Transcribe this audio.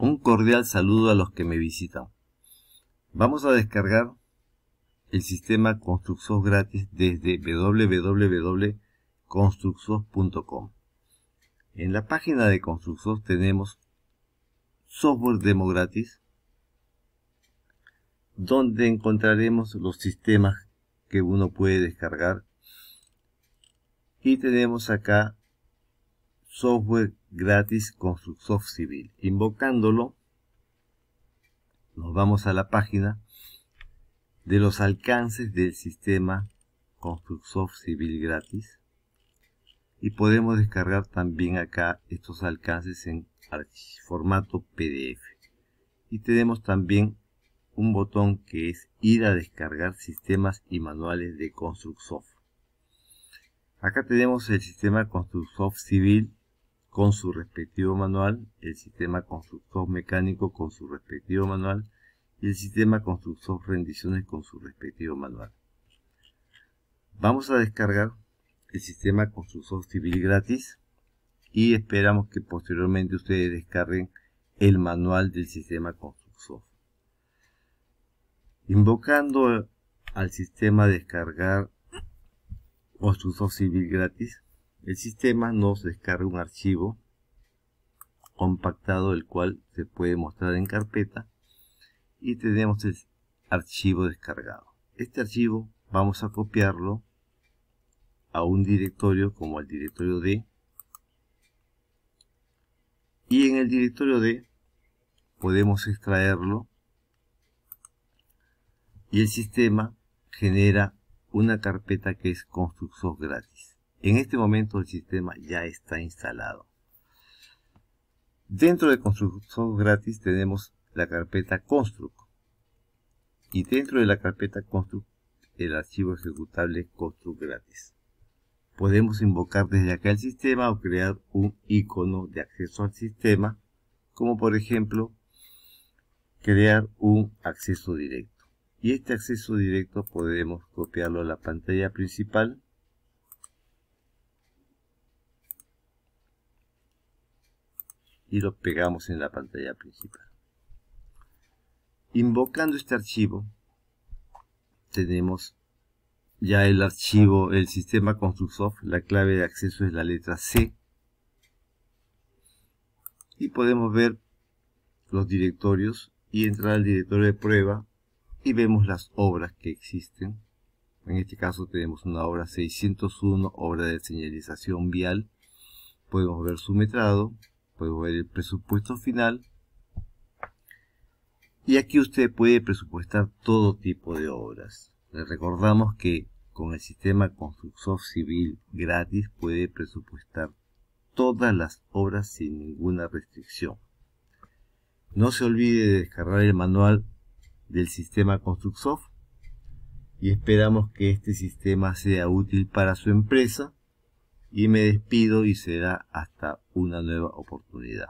Un cordial saludo a los que me visitan. Vamos a descargar el sistema Construxos gratis desde www.construxos.com. En la página de Construxos tenemos software demo gratis, donde encontraremos los sistemas que uno puede descargar. Y tenemos acá software gratis con civil. Invocándolo, nos vamos a la página de los alcances del sistema Constructsoft Civil gratis y podemos descargar también acá estos alcances en formato PDF y tenemos también un botón que es ir a descargar sistemas y manuales de Constructsoft acá tenemos el sistema Constructsoft Civil con su respectivo manual, el sistema constructor mecánico con su respectivo manual y el sistema constructor rendiciones con su respectivo manual. Vamos a descargar el sistema constructor civil gratis y esperamos que posteriormente ustedes descarguen el manual del sistema constructor. Invocando al sistema descargar constructor civil gratis, el sistema nos descarga un archivo compactado, el cual se puede mostrar en carpeta y tenemos el archivo descargado. Este archivo vamos a copiarlo a un directorio como el directorio D y en el directorio D podemos extraerlo y el sistema genera una carpeta que es construcción gratis. En este momento el sistema ya está instalado. Dentro de Constructor gratis tenemos la carpeta Construct y dentro de la carpeta Construct el archivo ejecutable Construct gratis. Podemos invocar desde acá el sistema o crear un icono de acceso al sistema, como por ejemplo crear un acceso directo. Y este acceso directo podemos copiarlo a la pantalla principal y lo pegamos en la pantalla principal. Invocando este archivo, tenemos ya el archivo, el sistema ConstructSoft, la clave de acceso es la letra C. Y podemos ver los directorios y entrar al directorio de prueba y vemos las obras que existen. En este caso tenemos una obra 601, obra de señalización vial. Podemos ver su metrado, Puedo ver el presupuesto final. Y aquí usted puede presupuestar todo tipo de obras. Le recordamos que con el sistema constructsoft Civil gratis puede presupuestar todas las obras sin ninguna restricción. No se olvide de descargar el manual del sistema constructsoft y esperamos que este sistema sea útil para su empresa y me despido y será hasta una nueva oportunidad.